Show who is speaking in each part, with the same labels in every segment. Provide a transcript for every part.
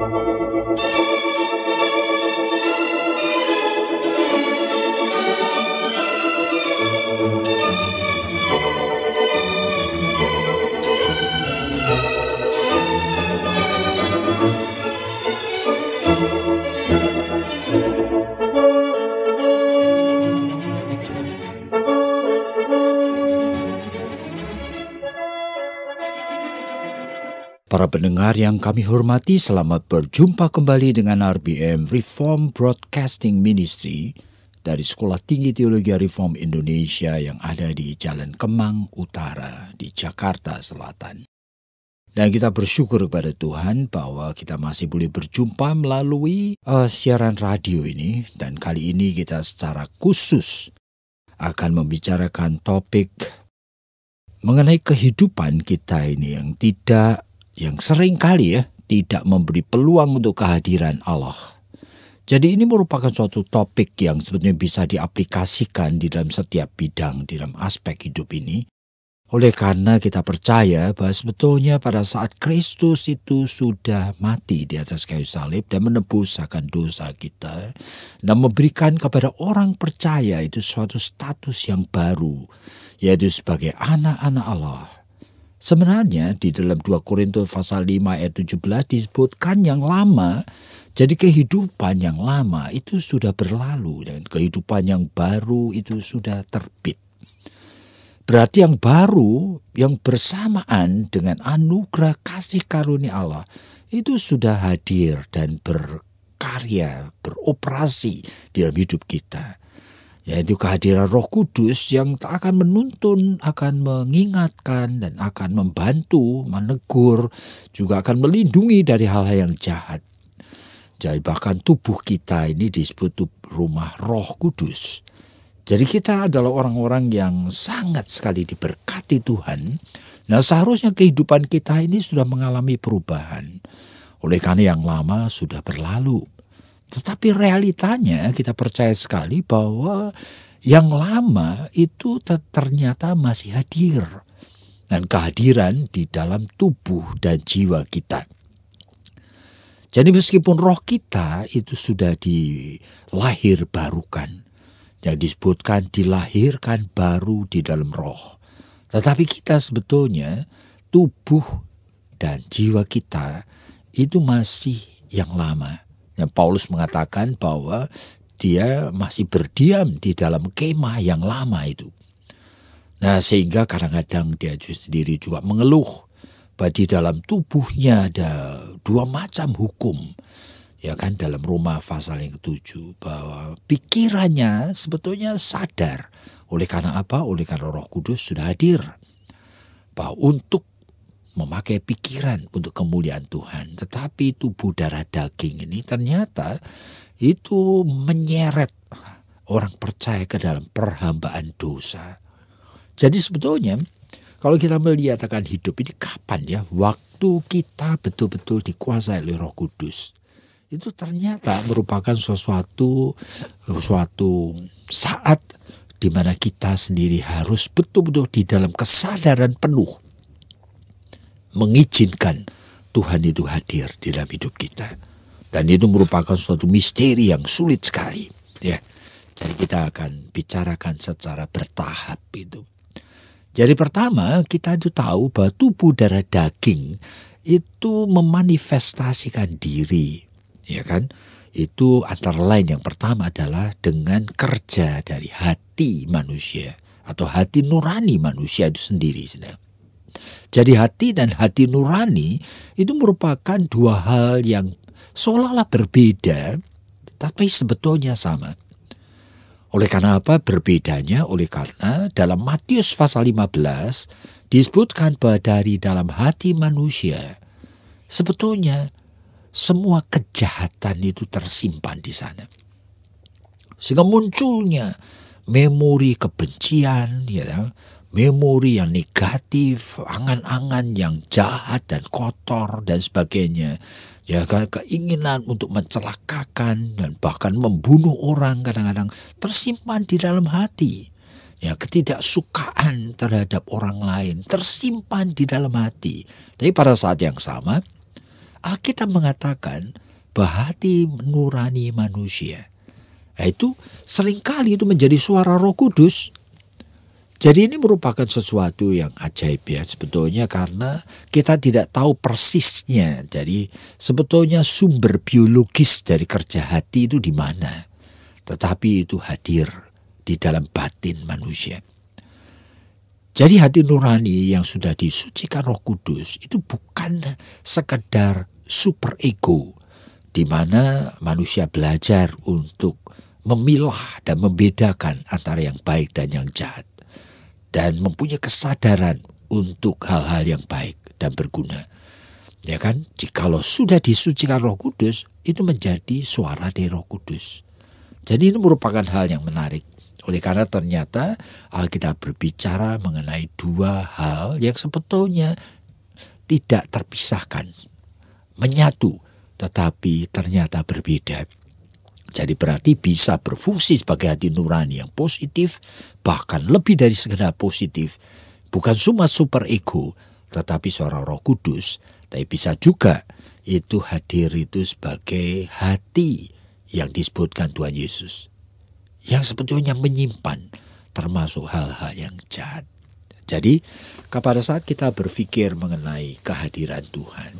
Speaker 1: Thank you. pendengar yang kami hormati, selamat berjumpa kembali dengan RBM Reform Broadcasting Ministry dari Sekolah Tinggi Teologi Reform Indonesia yang ada di Jalan Kemang Utara di Jakarta Selatan. Dan kita bersyukur kepada Tuhan bahwa kita masih boleh berjumpa melalui uh, siaran radio ini dan kali ini kita secara khusus akan membicarakan topik mengenai kehidupan kita ini yang tidak yang sering kali ya tidak memberi peluang untuk kehadiran Allah. Jadi ini merupakan suatu topik yang sebetulnya bisa diaplikasikan di dalam setiap bidang, di dalam aspek hidup ini. Oleh karena kita percaya bahwa sebetulnya pada saat Kristus itu sudah mati di atas kayu salib dan menebus akan dosa kita dan memberikan kepada orang percaya itu suatu status yang baru yaitu sebagai anak-anak Allah Sebenarnya di dalam 2 Korintus pasal 5 ayat 17 disebutkan yang lama. Jadi kehidupan yang lama itu sudah berlalu dan kehidupan yang baru itu sudah terbit. Berarti yang baru, yang bersamaan dengan anugerah kasih karunia Allah itu sudah hadir dan berkarya, beroperasi di dalam hidup kita yaitu kehadiran Roh Kudus yang tak akan menuntun, akan mengingatkan dan akan membantu, menegur, juga akan melindungi dari hal-hal yang jahat. Jadi bahkan tubuh kita ini disebut rumah Roh Kudus. Jadi kita adalah orang-orang yang sangat sekali diberkati Tuhan. Nah, seharusnya kehidupan kita ini sudah mengalami perubahan. Oleh karena yang lama sudah berlalu tetapi realitanya kita percaya sekali bahwa yang lama itu ternyata masih hadir dan kehadiran di dalam tubuh dan jiwa kita. Jadi meskipun roh kita itu sudah dilahir barukan, yang disebutkan dilahirkan baru di dalam roh. Tetapi kita sebetulnya tubuh dan jiwa kita itu masih yang lama. Nah, Paulus mengatakan bahwa dia masih berdiam di dalam kemah yang lama itu. Nah sehingga kadang-kadang dia sendiri juga mengeluh bahwa di dalam tubuhnya ada dua macam hukum. Ya kan dalam rumah pasal yang ketujuh bahwa pikirannya sebetulnya sadar. Oleh karena apa? Oleh karena roh kudus sudah hadir. Bahwa untuk memakai pikiran untuk kemuliaan Tuhan. Tetapi tubuh darah daging ini ternyata itu menyeret orang percaya ke dalam perhambaan dosa. Jadi sebetulnya kalau kita melihat akan hidup ini kapan ya? Waktu kita betul-betul dikuasai oleh Roh Kudus. Itu ternyata merupakan sesuatu suatu saat di mana kita sendiri harus betul-betul di dalam kesadaran penuh mengizinkan Tuhan itu hadir di dalam hidup kita. Dan itu merupakan suatu misteri yang sulit sekali. Ya. Jadi kita akan bicarakan secara bertahap itu. Jadi pertama kita itu tahu bahwa tubuh darah daging itu memanifestasikan diri. Ya kan? Itu antara lain yang pertama adalah dengan kerja dari hati manusia atau hati nurani manusia itu sendiri. Sebenarnya. Jadi hati dan hati nurani itu merupakan dua hal yang seolah-olah berbeda tapi sebetulnya sama. Oleh karena apa berbedanya? Oleh karena dalam Matius pasal 15 disebutkan bahwa dari dalam hati manusia sebetulnya semua kejahatan itu tersimpan di sana. Sehingga munculnya memori kebencian, ya, memori yang negatif, angan-angan yang jahat dan kotor dan sebagainya. Ya keinginan untuk mencelakakan dan bahkan membunuh orang kadang-kadang tersimpan di dalam hati. Ya, ketidaksukaan terhadap orang lain tersimpan di dalam hati. Tapi pada saat yang sama, Alkitab mengatakan bahwa hati nurani manusia Nah, itu seringkali itu menjadi suara roh kudus. Jadi ini merupakan sesuatu yang ajaib ya sebetulnya karena kita tidak tahu persisnya dari sebetulnya sumber biologis dari kerja hati itu di mana. Tetapi itu hadir di dalam batin manusia. Jadi hati nurani yang sudah disucikan Roh Kudus itu bukan sekedar super ego di mana manusia belajar untuk memilah dan membedakan antara yang baik dan yang jahat dan mempunyai kesadaran untuk hal-hal yang baik dan berguna. Ya kan? Jikalau sudah disucikan Roh Kudus, itu menjadi suara dari Roh Kudus. Jadi ini merupakan hal yang menarik. Oleh karena ternyata Alkitab berbicara mengenai dua hal yang sebetulnya tidak terpisahkan, menyatu, tetapi ternyata berbeda. Jadi berarti bisa berfungsi sebagai hati nurani yang positif, bahkan lebih dari sekedar positif, bukan cuma super ego, tetapi suara roh kudus, tapi bisa juga itu hadir itu sebagai hati yang disebutkan Tuhan Yesus. Yang sebetulnya menyimpan termasuk hal-hal yang jahat. Jadi pada saat kita berpikir mengenai kehadiran Tuhan,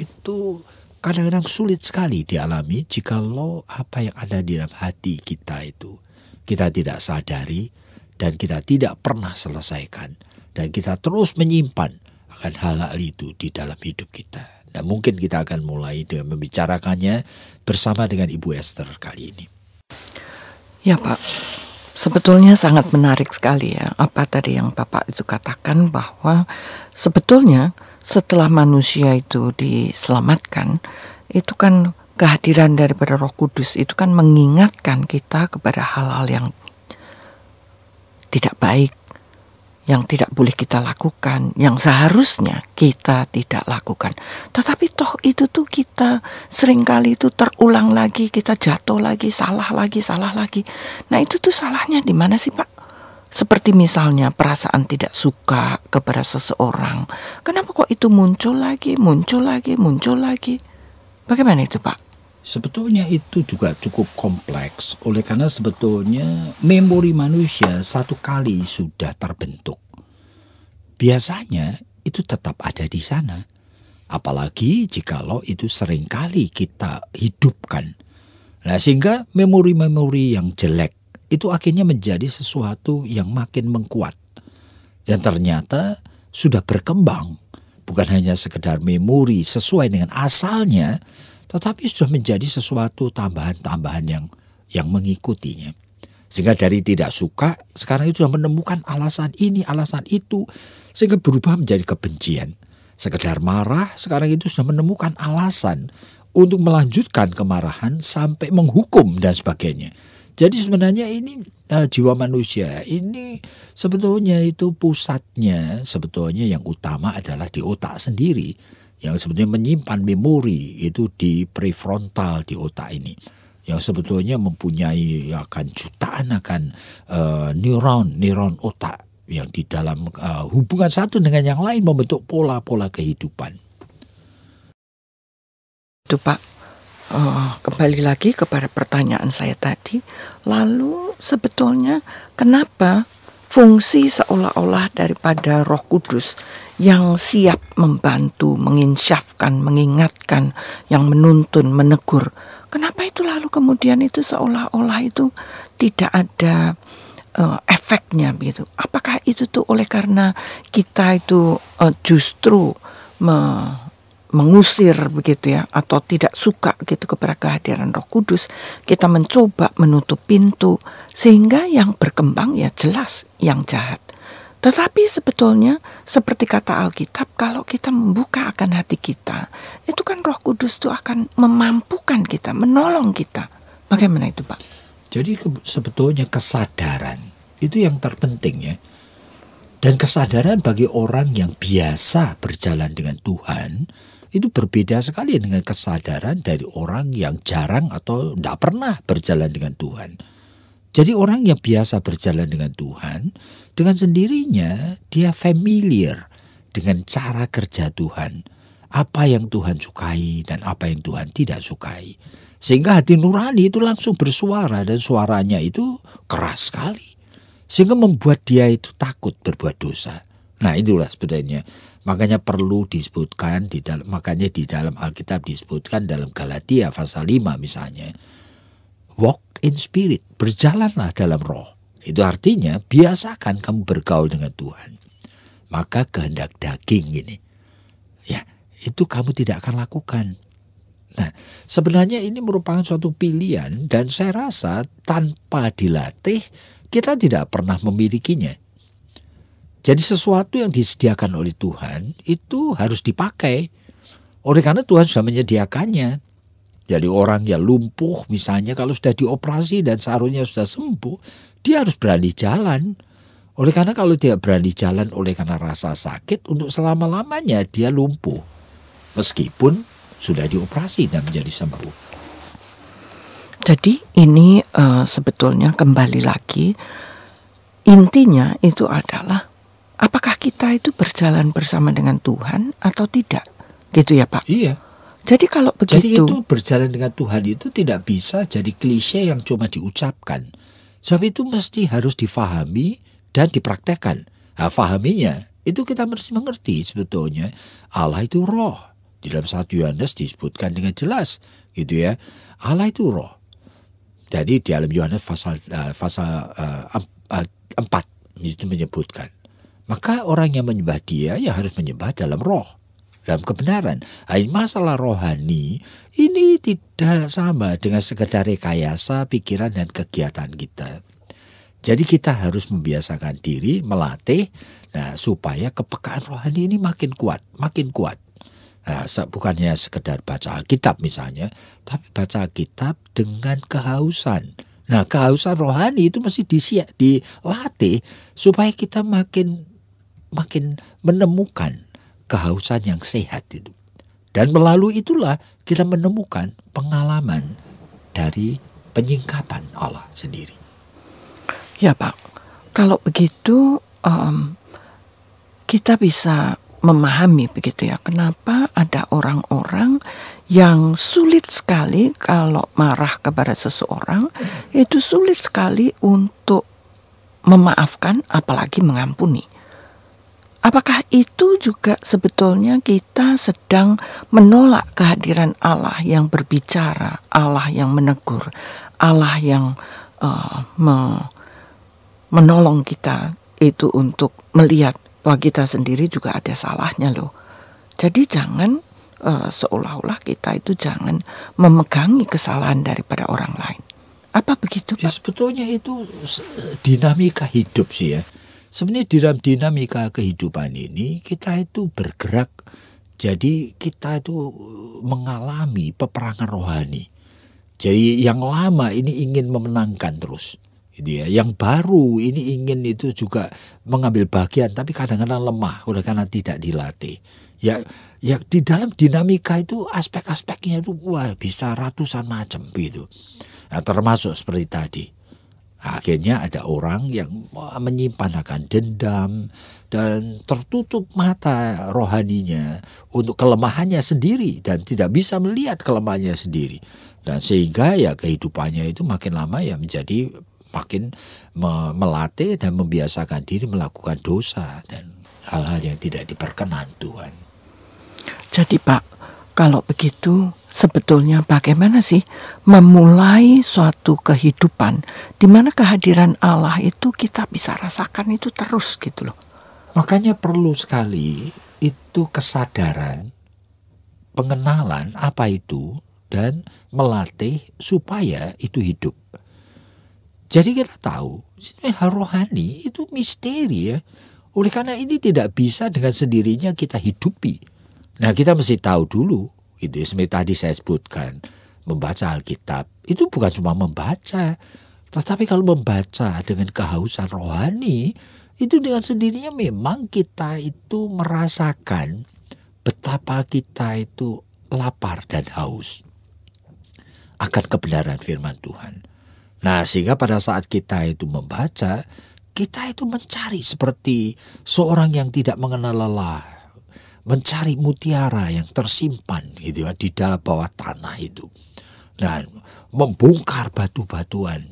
Speaker 1: itu kadang-kadang sulit sekali dialami jika lo apa yang ada di dalam hati kita itu kita tidak sadari dan kita tidak pernah selesaikan dan kita terus menyimpan akan hal-hal itu di dalam hidup kita. Nah mungkin kita akan mulai dengan membicarakannya bersama dengan Ibu Esther kali ini.
Speaker 2: Ya Pak, sebetulnya sangat menarik sekali ya apa tadi yang Bapak itu katakan bahwa sebetulnya setelah manusia itu diselamatkan, itu kan kehadiran daripada Roh Kudus itu kan mengingatkan kita kepada hal-hal yang tidak baik, yang tidak boleh kita lakukan, yang seharusnya kita tidak lakukan. Tetapi toh itu tuh kita seringkali itu terulang lagi, kita jatuh lagi, salah lagi, salah lagi. Nah, itu tuh salahnya di mana sih, Pak? Seperti misalnya perasaan tidak suka kepada seseorang. Kenapa kok itu muncul lagi, muncul lagi, muncul lagi? Bagaimana itu, Pak? Sebetulnya itu juga cukup kompleks oleh karena
Speaker 1: sebetulnya memori manusia satu kali sudah terbentuk. Biasanya itu tetap ada di sana. Apalagi jikalau itu seringkali kita hidupkan. Nah sehingga memori-memori yang jelek itu akhirnya menjadi sesuatu yang makin mengkuat. Dan ternyata sudah berkembang, bukan hanya sekedar memori sesuai dengan asalnya, tetapi sudah menjadi sesuatu tambahan-tambahan yang yang mengikutinya. Sehingga dari tidak suka, sekarang itu sudah menemukan alasan ini, alasan itu, sehingga berubah menjadi kebencian. Sekedar marah, sekarang itu sudah menemukan alasan untuk melanjutkan kemarahan sampai menghukum dan sebagainya. Jadi sebenarnya ini uh, jiwa manusia ini sebetulnya itu pusatnya sebetulnya yang utama adalah di otak sendiri yang sebetulnya menyimpan memori itu di prefrontal di otak ini yang sebetulnya mempunyai akan jutaan akan uh, neuron neuron otak yang di dalam uh, hubungan satu dengan yang lain membentuk pola-pola kehidupan.
Speaker 2: Itu Pak uh, kembali lagi kepada pertanyaan saya tadi, lalu sebetulnya kenapa fungsi seolah-olah daripada Roh Kudus yang siap membantu, menginsyafkan, mengingatkan, yang menuntun, menegur. Kenapa itu lalu kemudian itu seolah-olah itu tidak ada uh, efeknya begitu? Apakah itu tuh oleh karena kita itu uh, justru me mengusir begitu ya atau tidak suka gitu kepada kehadiran Roh Kudus, kita mencoba menutup pintu sehingga yang berkembang ya jelas yang jahat. Tetapi sebetulnya seperti kata Alkitab kalau kita membuka akan hati kita, itu kan Roh Kudus itu akan memampukan kita, menolong kita. Bagaimana itu, Pak? Jadi sebetulnya kesadaran itu yang terpenting ya. Dan kesadaran
Speaker 1: bagi orang yang biasa berjalan dengan Tuhan, itu berbeda sekali dengan kesadaran dari orang yang jarang atau tidak pernah berjalan dengan Tuhan. Jadi orang yang biasa berjalan dengan Tuhan, dengan sendirinya dia familiar dengan cara kerja Tuhan. Apa yang Tuhan sukai dan apa yang Tuhan tidak sukai. Sehingga hati nurani itu langsung bersuara dan suaranya itu keras sekali. Sehingga membuat dia itu takut berbuat dosa. Nah itulah sebenarnya Makanya perlu disebutkan di dalam makanya di dalam Alkitab disebutkan dalam Galatia pasal 5 misalnya. Walk in spirit, berjalanlah dalam roh. Itu artinya biasakan kamu bergaul dengan Tuhan. Maka kehendak daging ini ya, itu kamu tidak akan lakukan. Nah, sebenarnya ini merupakan suatu pilihan dan saya rasa tanpa dilatih kita tidak pernah memilikinya. Jadi sesuatu yang disediakan oleh Tuhan itu harus dipakai. Oleh karena Tuhan sudah menyediakannya. Jadi orang yang lumpuh misalnya kalau sudah dioperasi dan sarunya sudah sembuh, dia harus berani jalan. Oleh karena kalau dia berani jalan oleh karena rasa sakit, untuk selama-lamanya dia lumpuh. Meskipun sudah dioperasi dan menjadi sembuh.
Speaker 2: Jadi ini uh, sebetulnya kembali lagi intinya itu adalah apakah kita itu berjalan bersama dengan Tuhan atau tidak? Gitu ya, Pak. Iya. Jadi kalau begitu Jadi itu berjalan dengan Tuhan itu tidak bisa jadi klise yang cuma diucapkan.
Speaker 1: Sebab itu mesti harus difahami dan dipraktekkan. Nah, fahaminya itu kita mesti mengerti sebetulnya Allah itu roh. Di dalam Satu Yohanes disebutkan dengan jelas gitu ya. Allah itu roh. Jadi di dalam Yohanes pasal uh, uh, uh, 4 itu menyebutkan maka orang yang menyembah dia ya harus menyembah dalam roh, dalam kebenaran. Hai nah, masalah rohani ini tidak sama dengan sekedar rekayasa pikiran dan kegiatan kita. Jadi kita harus membiasakan diri, melatih, nah supaya kepekaan rohani ini makin kuat, makin kuat. Nah, bukannya sekedar baca Alkitab misalnya, tapi baca Alkitab dengan kehausan. Nah, kehausan rohani itu mesti disiak, dilatih supaya kita makin makin menemukan kehausan yang sehat itu. Dan melalui itulah kita menemukan pengalaman dari penyingkapan Allah sendiri.
Speaker 2: Ya Pak, kalau begitu um, kita bisa memahami begitu ya kenapa ada orang-orang yang sulit sekali kalau marah kepada seseorang itu sulit sekali untuk memaafkan apalagi mengampuni. Apakah itu juga sebetulnya kita sedang menolak kehadiran Allah yang berbicara, Allah yang menegur, Allah yang uh, me menolong kita itu untuk melihat bahwa kita sendiri juga ada salahnya loh. Jadi jangan uh, seolah-olah kita itu jangan memegangi kesalahan daripada orang lain. Apa begitu? Pak? Ya, sebetulnya
Speaker 1: itu eh, dinamika hidup sih ya. Sebenarnya di dalam dinamika kehidupan ini kita itu bergerak jadi kita itu eh, mengalami peperangan rohani. Jadi yang lama ini ingin memenangkan terus gitu ya. Yang baru ini ingin itu juga mengambil bagian tapi kadang-kadang lemah oleh karena tidak dilatih. Ya ya di dalam dinamika itu aspek-aspeknya itu wah bisa ratusan macam gitu. Nah, termasuk seperti tadi Akhirnya ada orang yang menyimpan akan dendam dan tertutup mata rohaninya untuk kelemahannya sendiri dan tidak bisa melihat kelemahannya sendiri. Dan sehingga ya kehidupannya itu makin lama ya menjadi makin melatih dan membiasakan diri melakukan dosa dan
Speaker 2: hal-hal yang tidak diperkenan Tuhan. Jadi Pak, kalau begitu, sebetulnya bagaimana sih memulai suatu kehidupan di mana kehadiran Allah itu kita bisa rasakan itu terus gitu loh. Makanya perlu
Speaker 1: sekali itu kesadaran, pengenalan apa itu dan melatih supaya itu hidup. Jadi kita tahu hal rohani itu misteri ya. Oleh karena ini tidak bisa dengan sendirinya kita hidupi Nah kita mesti tahu dulu gitu ya, Seperti tadi saya sebutkan membaca Alkitab itu bukan cuma membaca, tetapi kalau membaca dengan kehausan rohani itu dengan sendirinya memang kita itu merasakan betapa kita itu lapar dan haus akan kebenaran firman Tuhan. Nah, sehingga pada saat kita itu membaca, kita itu mencari seperti seorang yang tidak mengenal lelah mencari mutiara yang tersimpan gitu ya, di dalam bawah tanah itu dan membongkar batu-batuan,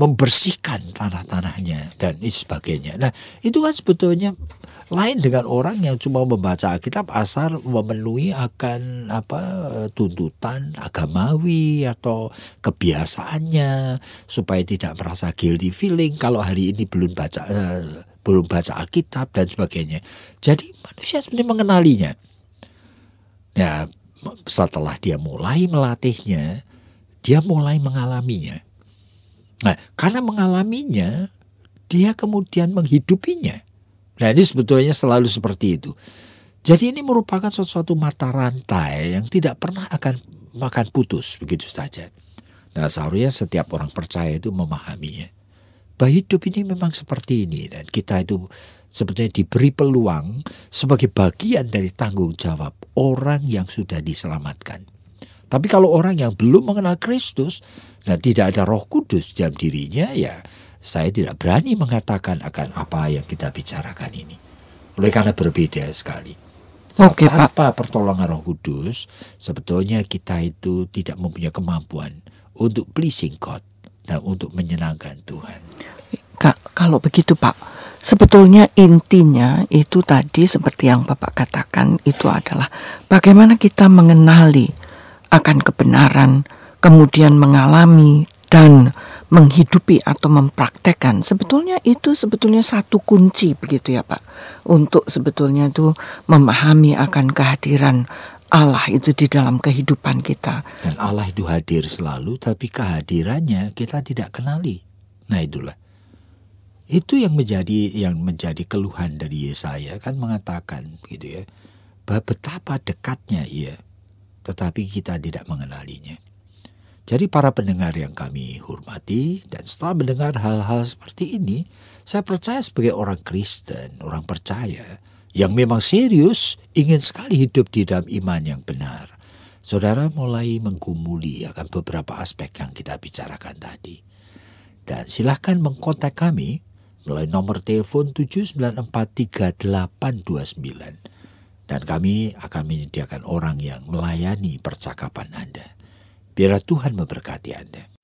Speaker 1: membersihkan tanah-tanahnya dan sebagainya. Nah, itu kan sebetulnya lain dengan orang yang cuma membaca Alkitab asal memenuhi akan apa tuntutan agamawi atau kebiasaannya supaya tidak merasa guilty feeling kalau hari ini belum baca eh, belum baca Alkitab dan sebagainya. Jadi manusia sebenarnya mengenalinya. Nah, setelah dia mulai melatihnya, dia mulai mengalaminya. Nah, karena mengalaminya, dia kemudian menghidupinya. Nah, ini sebetulnya selalu seperti itu. Jadi ini merupakan sesuatu mata rantai yang tidak pernah akan makan putus begitu saja. Nah, seharusnya setiap orang percaya itu memahaminya bahwa hidup ini memang seperti ini dan kita itu sebetulnya diberi peluang sebagai bagian dari tanggung jawab orang yang sudah diselamatkan. Tapi kalau orang yang belum mengenal Kristus dan tidak ada Roh Kudus dalam dirinya ya saya tidak berani mengatakan akan apa yang kita bicarakan ini. Oleh karena berbeda sekali. Oke, tanpa Pak. pertolongan Roh Kudus, sebetulnya kita itu tidak mempunyai kemampuan untuk pleasing God nah untuk menyenangkan Tuhan.
Speaker 2: Kak, kalau begitu Pak, sebetulnya intinya itu tadi seperti yang Bapak katakan itu adalah bagaimana kita mengenali akan kebenaran, kemudian mengalami dan menghidupi atau mempraktekkan sebetulnya itu sebetulnya satu kunci begitu ya Pak untuk sebetulnya itu memahami akan kehadiran Allah itu di dalam kehidupan kita. Dan Allah itu
Speaker 1: hadir selalu, tapi kehadirannya kita tidak kenali. Nah itulah. Itu yang menjadi yang menjadi keluhan dari Yesaya kan mengatakan gitu ya. Bahwa betapa dekatnya ia, tetapi kita tidak mengenalinya. Jadi para pendengar yang kami hormati dan setelah mendengar hal-hal seperti ini, saya percaya sebagai orang Kristen, orang percaya, yang memang serius ingin sekali hidup di dalam iman yang benar. Saudara mulai menggumuli akan beberapa aspek yang kita bicarakan tadi. Dan silahkan mengkontak kami melalui nomor telepon 7943829. Dan kami akan menyediakan orang yang melayani percakapan Anda. Biar Tuhan memberkati Anda.